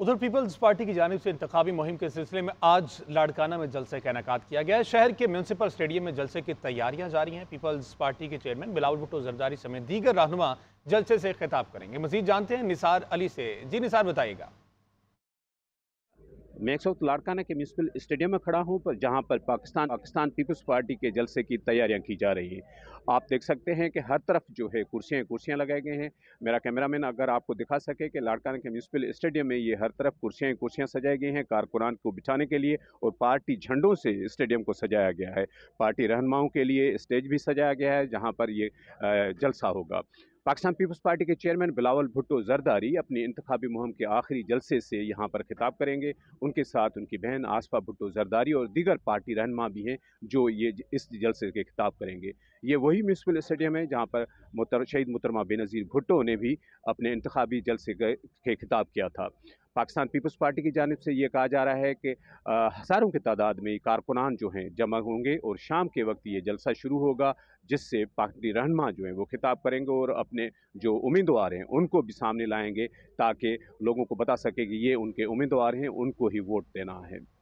उधर peoples party की जानब से इंतबी मुहिम के सिलसिले में आज लाड़काना में जलसे का इनका किया गया शहर के म्यूनसिपल स्टेडियम में जलसे की तैयारियां जारी हैं पीपल्स पार्टी के चेयरमैन बिलावल भुट्टो जरदारी समेत दीगर रहनुमा जलसे से खिताब करेंगे मजीद जानते हैं निसार अली से जी निसार बताइएगा मैं एक वक्त लाड़काना के म्यूनसिपल स्टेडियम में खड़ा हूँ पर जहाँ पर पाकिस्तान पाकिस्तान पीपल्स पार्टी के जलसे की तैयारियाँ की जा रही हैं आप देख सकते हैं कि हर तरफ जो है कुर्सियाँ कुर्सियाँ लगाए गए हैं मेरा कैमरा मैन अगर आपको दिखा सके कि लाड़काना के म्यूनसिपल स्टेडियम में ये हर तरफ कुर्सियाँ कुर्सियाँ सजाई गई हैं कारकुनान को बिठाने के लिए और पार्टी झंडों से स्टेडियम को सजाया गया है पार्टी रहनुमाओं के लिए स्टेज भी सजाया गया है जहाँ पर ये जलसा होगा पाकिस्तान पीपल्स पार्टी के चेयरमैन बिलावल भुट्टो जरदारी अपनी इंतबी मुहम के आखिरी जलसे से यहाँ पर खिताब करेंगे उनके साथ उनकी बहन आसफा भुट्टो जरदारी और दीगर पार्टी रहनमा भी हैं जो ये इस जलसे के खिताब करेंगे ये वही म्यूनसिपल स्टेडियम है जहाँ पर मुतर शहीद मुतरमा बेनज़ीर भुट्टो ने भी अपने इंतबी जलसे के खिताब किया था पाकिस्तान पीपल्स पार्टी की जानब से ये कहा जा रहा है कि हज़ारों की तादाद में कारकुनान जो हैं जमा होंगे और शाम के वक्त ये जलसा शुरू होगा जिससे पार्टी रहनमा जो हैं वो खिताब करेंगे और अपने जो उम्मीदवार हैं उनको भी सामने लाएंगे ताकि लोगों को बता सके कि ये उनके उम्मीदवार हैं उनको ही वोट देना है